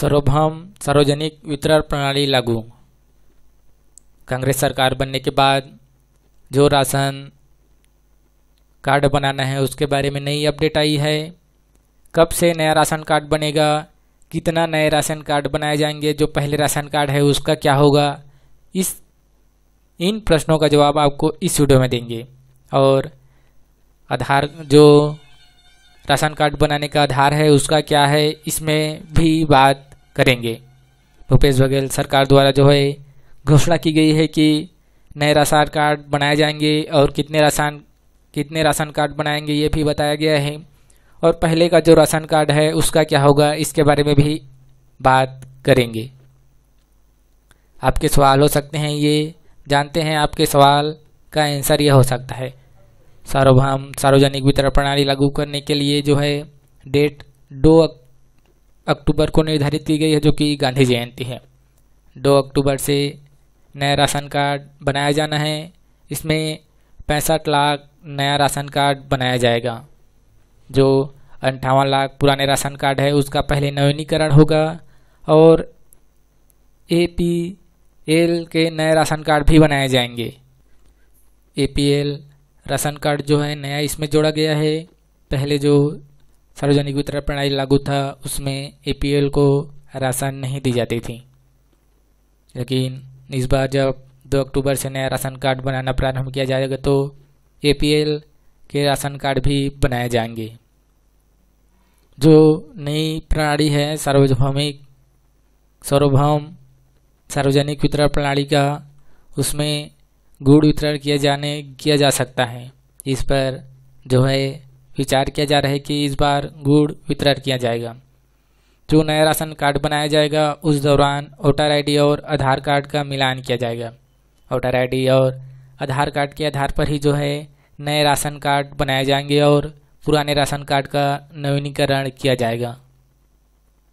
सर्वभौम सार्वजनिक वितरण प्रणाली लागू कांग्रेस सरकार बनने के बाद जो राशन कार्ड बनाना है उसके बारे में नई अपडेट आई है कब से नया राशन कार्ड बनेगा कितना नए राशन कार्ड बनाए जाएंगे जो पहले राशन कार्ड है उसका क्या होगा इस इन प्रश्नों का जवाब आपको इस वीडियो में देंगे और आधार जो राशन कार्ड बनाने का आधार है उसका क्या है इसमें भी बात करेंगे भूपेश बघेल सरकार द्वारा जो है घोषणा की गई है कि नए राशन कार्ड बनाए जाएंगे और कितने राशन कितने राशन कार्ड बनाएंगे ये भी बताया गया है और पहले का जो राशन कार्ड है उसका क्या होगा इसके बारे में भी बात करेंगे आपके सवाल हो सकते हैं ये जानते हैं आपके सवाल का आंसर यह हो सकता है सार्वभौम सार्वजनिक वितरण प्रणाली लागू करने के लिए जो है डेट दो अक्टूबर को निर्धारित की गई है जो कि गांधी जयंती है दो अक्टूबर से नया राशन कार्ड बनाया जाना है इसमें पैंसठ लाख नया राशन कार्ड बनाया जाएगा जो अंठावन लाख पुराने राशन कार्ड है उसका पहले नवीनीकरण होगा और ए पी एल के नए राशन कार्ड भी बनाए जाएंगे A P L ration card जो है नया इसमें जोड़ा गया है पहले जो सार्वजनिक वितरण प्रणाली लागू था उसमें एपीएल को राशन नहीं दी जाती थी लेकिन इस बार जब दो अक्टूबर से नया राशन कार्ड बनाना प्रारंभ किया जाएगा तो एपीएल के राशन कार्ड भी बनाए जाएंगे जो नई प्रणाली है सार्वभौमिक सार्वभौम सार्वजनिक वितरण प्रणाली का उसमें गुड़ वितरण किया जाने किया जा सकता है इस पर जो है विचार किया जा रहा है कि इस बार गुड़ वितरण किया जाएगा जो नया राशन कार्ड बनाया जाएगा उस दौरान वोटर आईडी और आधार कार्ड का मिलान किया जाएगा वोटर आईडी और आधार कार्ड के आधार पर ही जो है नए राशन कार्ड बनाए जाएंगे और पुराने राशन कार्ड का नवीनीकरण किया जाएगा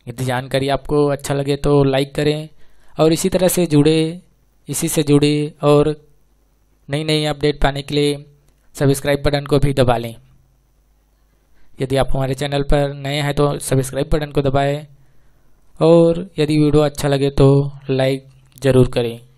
यदि जानकारी आपको अच्छा लगे तो लाइक करें और इसी तरह से जुड़े इसी से जुड़े और नई नई अपडेट पाने के लिए सब्सक्राइब बटन को भी दबा लें यदि आप हमारे चैनल पर नए हैं तो सब्सक्राइब बटन को दबाएं और यदि वीडियो अच्छा लगे तो लाइक ज़रूर करें